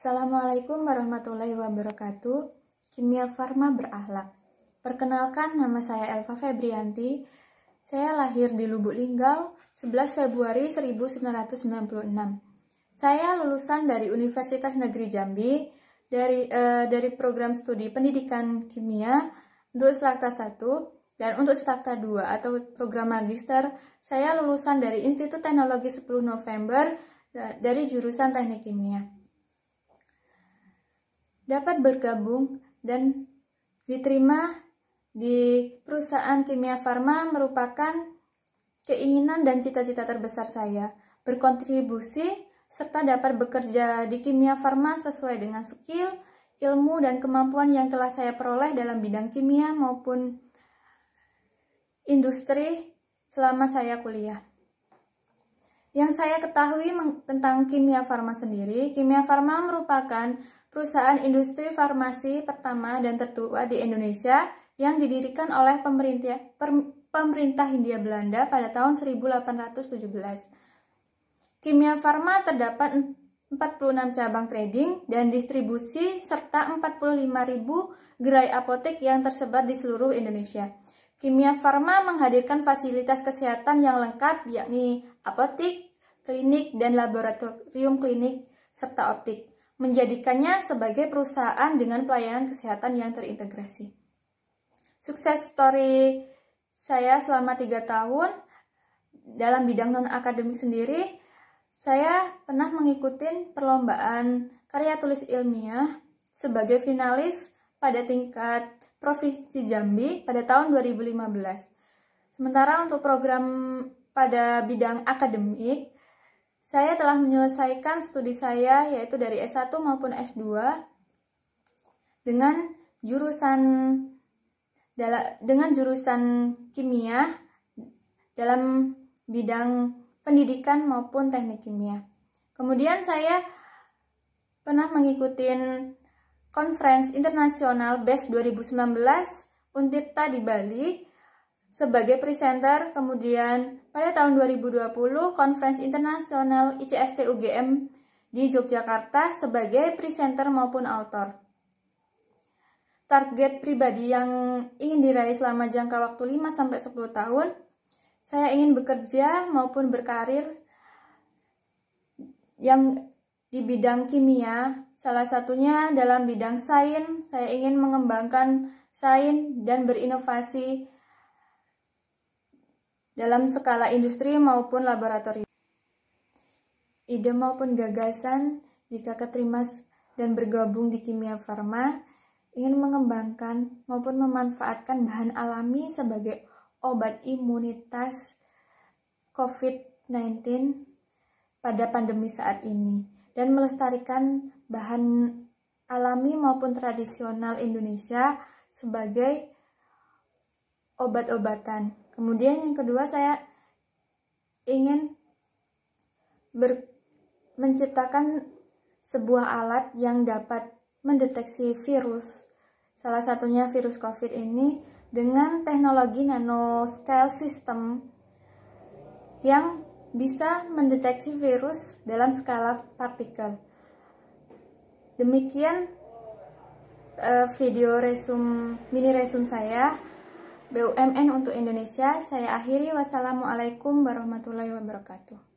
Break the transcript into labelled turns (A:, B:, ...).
A: Assalamualaikum warahmatullahi wabarakatuh. Kimia Farma berakhlak. Perkenalkan nama saya Elva Febrianti. Saya lahir di Lubuk Linggau 11 Februari 1996. Saya lulusan dari Universitas Negeri Jambi dari eh, dari program studi pendidikan kimia untuk strata 1 dan untuk strata 2 atau program magister, saya lulusan dari Institut Teknologi 10 November eh, dari jurusan Teknik Kimia dapat bergabung dan diterima di perusahaan kimia farma merupakan keinginan dan cita-cita terbesar saya. Berkontribusi serta dapat bekerja di kimia farma sesuai dengan skill, ilmu, dan kemampuan yang telah saya peroleh dalam bidang kimia maupun industri selama saya kuliah. Yang saya ketahui tentang kimia farma sendiri, kimia farma merupakan perusahaan industri farmasi pertama dan tertua di Indonesia yang didirikan oleh pemerintah, pemerintah Hindia Belanda pada tahun 1817. Kimia Farma terdapat 46 cabang trading dan distribusi serta 45.000 gerai apotek yang tersebar di seluruh Indonesia. Kimia Farma menghadirkan fasilitas kesehatan yang lengkap yakni apotek, klinik, dan laboratorium klinik serta optik menjadikannya sebagai perusahaan dengan pelayanan kesehatan yang terintegrasi. Sukses story saya selama tiga tahun dalam bidang non-akademik sendiri, saya pernah mengikuti perlombaan karya tulis ilmiah sebagai finalis pada tingkat Provinsi Jambi pada tahun 2015. Sementara untuk program pada bidang akademik, saya telah menyelesaikan studi saya yaitu dari S1 maupun S2 dengan jurusan dengan jurusan kimia dalam bidang pendidikan maupun teknik kimia. Kemudian saya pernah mengikuti Conference Internasional BES 2019 Untirta di Bali sebagai presenter. Kemudian pada tahun 2020 Konferensi Internasional ICST UGM di Yogyakarta sebagai presenter maupun author. Target pribadi yang ingin diraih selama jangka waktu 5 10 tahun, saya ingin bekerja maupun berkarir yang di bidang kimia, salah satunya dalam bidang sains, saya ingin mengembangkan sains dan berinovasi dalam skala industri maupun laboratorium. Ide maupun gagasan jika keterima dan bergabung di kimia farma ingin mengembangkan maupun memanfaatkan bahan alami sebagai obat imunitas COVID-19 pada pandemi saat ini dan melestarikan bahan alami maupun tradisional Indonesia sebagai obat-obatan. Kemudian yang kedua saya ingin ber, menciptakan sebuah alat yang dapat mendeteksi virus. Salah satunya virus COVID ini dengan teknologi nanoscale system yang bisa mendeteksi virus dalam skala partikel. Demikian eh, video resum mini resum saya. BUMN untuk Indonesia. Saya akhiri. Wassalamualaikum warahmatullahi wabarakatuh.